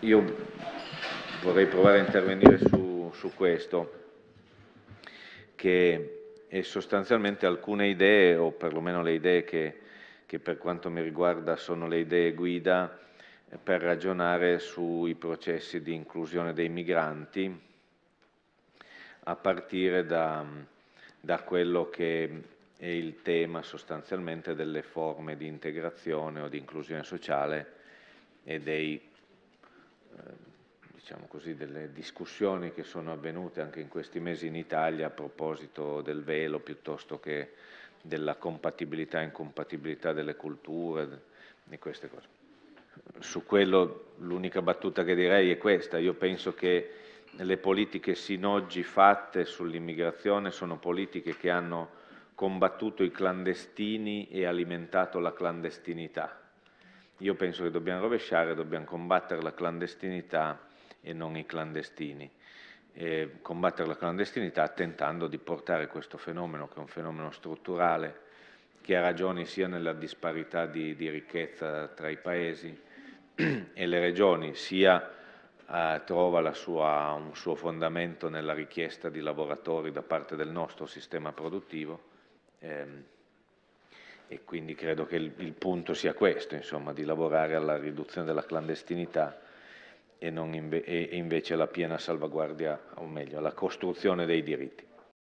io vorrei provare a intervenire su, su questo, che è sostanzialmente alcune idee, o perlomeno le idee che, che per quanto mi riguarda sono le idee guida per ragionare sui processi di inclusione dei migranti, a partire da, da quello che è il tema sostanzialmente delle forme di integrazione o di inclusione sociale e dei eh, diciamo così, delle discussioni che sono avvenute anche in questi mesi in Italia a proposito del velo piuttosto che della compatibilità e incompatibilità delle culture, di queste cose. Su quello l'unica battuta che direi è questa, io penso che le politiche sin oggi fatte sull'immigrazione sono politiche che hanno combattuto i clandestini e alimentato la clandestinità io penso che dobbiamo rovesciare, dobbiamo combattere la clandestinità e non i clandestini. E combattere la clandestinità tentando di portare questo fenomeno, che è un fenomeno strutturale, che ha ragioni sia nella disparità di, di ricchezza tra i paesi e le regioni, sia eh, trova sua, un suo fondamento nella richiesta di lavoratori da parte del nostro sistema produttivo. Ehm, e quindi credo che il, il punto sia questo, insomma, di lavorare alla riduzione della clandestinità e, inve e invece alla piena salvaguardia, o meglio, alla costruzione dei diritti.